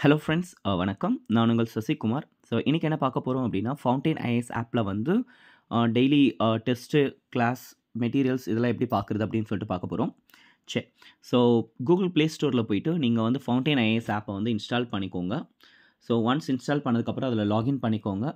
hello friends வணக்கம் நான் உங்கள் சசிகுமார் ஸோ இன்றைக்கி என்ன பார்க்க போகிறோம் அப்படின்னா ஃபவுண்டைன் ஐஎஸ் ஆப்பில் வந்து டெய்லி டெஸ்ட்டு கிளாஸ் மெட்டீரியல்ஸ் இதெல்லாம் எப்படி பார்க்குறது அப்படின்னு சொல்லிட்டு பார்க்க போகிறோம் சரி ஸோ கூகுள் ப்ளே ஸ்டோரில் போயிட்டு நீங்கள் வந்து ஃபவுண்டைன் ஐஏஎஸ் ஆப்பை வந்து இன்ஸ்டால் பண்ணிக்கோங்க ஸோ ஒன்ஸ் இன்ஸ்டால் பண்ணதுக்கப்புறம் அதில் லாகின் பண்ணிக்கோங்க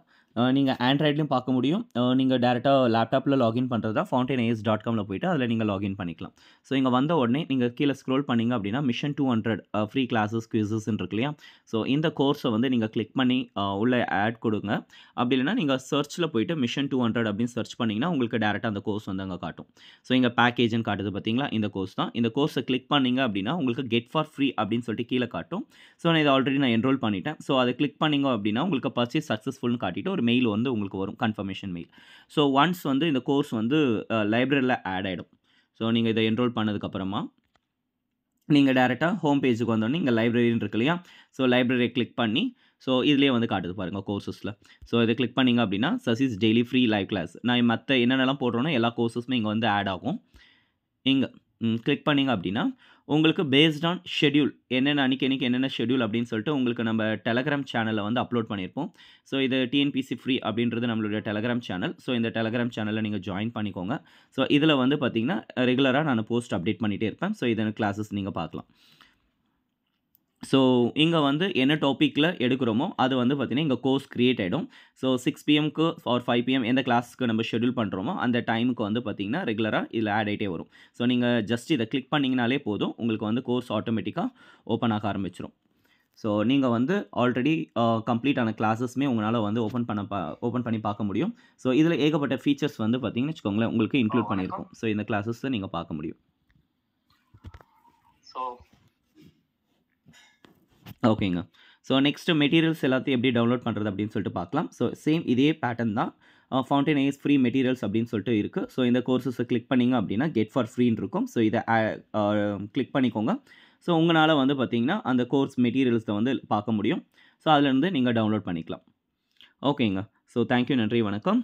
நீங்கள் ஆண்ட்ராய்ட்லேயும் பார்க்க முடியும் நீங்கள் டேரெக்டாக லேப்டாப்பில் லாகின் பண்ணுறது தான் ஃபவுண்டைன் ஏஎஸ் டாட் காமில் போயிட்டு அதில் நீங்கள் லாகின் பண்ணிக்கலாம் ஸோ இங்கே வந்த உடனே நீங்கள் கீழே ஸ்க்ரோல் பண்ணிங்க அப்படின்னா mission two hundred free classes quizzes இருக்கு இல்லையா ஸோ இந்த கோர்ஸை வந்து நீங்கள் கிளிக் பண்ணி உள்ளே ஆட் கொடுங்க அப்படி இல்லைன்னா நீங்கள் சர்ச்சில் போயிட்டு மிஷன் டூ ஹண்ட்ரட் அப்படின்னு சர்ச் பண்ணிங்கன்னா உங்களுக்கு டேரெக்டாக அந்த கோர்ஸ் வந்து அங்கே காட்டும் ஸோ இங்கே பேக்கேஜ்னு காட்டுது பார்த்தீங்களா இந்த கோர்ஸ் தான் இந்த கோர்ஸை கிளிக் பண்ணிங்க அப்படின்னா உங்களுக்கு கெட் ஃபார் ஃப்ரீ அப்படின்னு சொல்லிட்டு கீழே காட்டும் ஸோ நான் இதை ஆல்ரெடி நான் என்ரோல் பண்ணிட்டேன் ஸோ ஸோ அதை கிளிக் பண்ணிங்க அப்படின்னா உங்களுக்கு பர்ச்சேஸ் சக்ஸஸ்ஃபுல்னு காட்டிட்டு ஒரு மெயில் வந்து உங்களுக்கு வரும் கன்ஃபர்மேஷன் மெயில் ஸோ ஒன்ஸ் வந்து இந்த கோர்ஸ் வந்து லைப்ரரியில் ஆட் ஆகிடும் ஸோ நீங்கள் இதை என்ரோல் பண்ணதுக்கப்புறமா நீங்கள் டேரெக்டாக ஹோம் பேஜுக்கு வந்தோடனே இங்கே லைப்ரரின்னு இருக்கு இல்லையா ஸோ லைப்ரரியை கிளிக் பண்ணி ஸோ இதுலேயே வந்து காட்டுது பாருங்கள் கோர்சஸில் ஸோ இதை கிளிக் பண்ணிங்க அப்படின்னா Shashi's daily free live class நான் மற்ற என்னென்னலாம் போடுறோன்னா எல்லா கோர்சஸுமே இங்கே வந்து ஆட் ஆகும் இங்கே கிளிக் பண்ணிங்க அப்படின்னா உங்களுக்கு பேஸ்ட் ஆன் ஷெடியூல் என்னென்ன அன்றைக்கி என்னென்ன ஷெடியூல் அப்படின்னு சொல்லிட்டு உங்களுக்கு நம்ம டெலகிராம் சேனலில் வந்து அப்லோட் பண்ணியிருப்போம் ஸோ இது டிஎன்பிசி ஃப்ரீ அப்படின்றது நம்மளுடைய டெலகிராம் சேனல் ஸோ இந்த டெலகிராம் சேனலில் நீங்கள் ஜாயின் பண்ணிக்கோங்க ஸோ இதில் வந்து பார்த்திங்கன்னா ரெகுலராக நான் போஸ்ட் அப்டேட் பண்ணிகிட்டே இருப்பேன் ஸோ இதன கிளாஸஸ் நீங்கள் பார்க்கலாம் ஸோ இங்கே வந்து என்ன டாப்பிக்கில் எடுக்கிறோமோ அது வந்து பார்த்திங்கன்னா இங்கே கோர்ஸ் க்ரியேட் ஆகிடும் ஸோ சிக்ஸ் பிஎம்க்கு ஃபார் ஃபைவ் பிஎம் எந்த கிளாஸ்க்கு நம்ம ஷெடியூல் பண்ணுறோமோ அந்த டைமுக்கு வந்து பார்த்திங்கன்னா ரெகுலராக இதில் ஆட் ஆகிட்டே வரும் ஸோ நீங்கள் ஜஸ்ட் இதை கிளிக் பண்ணிங்கனாலே போதும் உங்களுக்கு வந்து கோர்ஸ் ஆட்டோமேட்டிக்காக ஓப்பன் ஆக ஆரம்பிச்சிடும் ஸோ நீங்கள் வந்து ஆல்ரெடி கம்ப்ளீட்டான கிளாஸஸ்மே உங்களால் வந்து ஓப்பன் பண்ண பா ஓப்பன் பண்ணி பார்க்க முடியும் ஸோ இதில் ஏகப்பட்ட ஃபீச்சர்ஸ் வந்து பார்த்திங்கன்னு வச்சுக்கோங்களேன் உங்களுக்கு இன்க்ளூட் பண்ணியிருக்கோம் ஸோ இந்த கிளாஸஸை நீங்கள் பார்க்க முடியும் ஸோ ஓகேங்க ஸோ நெக்ஸ்ட்டு மெட்டீரியல்ஸ் எல்லாத்தையும் எப்படி டவுன்லோட் பண்ணுறது அப்படின்னு சொல்லிட்டு பார்க்கலாம் ஸோ சேம் இதே பேட்டர்ன் தான் ஃபவுண்டன் ஏஸ் ஃப்ரீ மெட்டீரியல்ஸ் அப்படின்னு சொல்லிட்டு இருக்குது ஸோ இந்த கோர்ஸஸை கிளிக் பண்ணிங்க அப்படின்னா கெட் ஃபார் ஃப்ரீன்னு இருக்கும் ஸோ இதை கிளிக் பண்ணிக்கோங்க ஸோ உங்களால் வந்து பார்த்திங்கன்னா அந்த கோர்ஸ் மெட்டீரியல்ஸை வந்து பார்க்க முடியும் ஸோ அதிலேருந்து நீங்கள் டவுன்லோட் பண்ணிக்கலாம் ஓகேங்க ஸோ தேங்க்யூ நன்றி வணக்கம்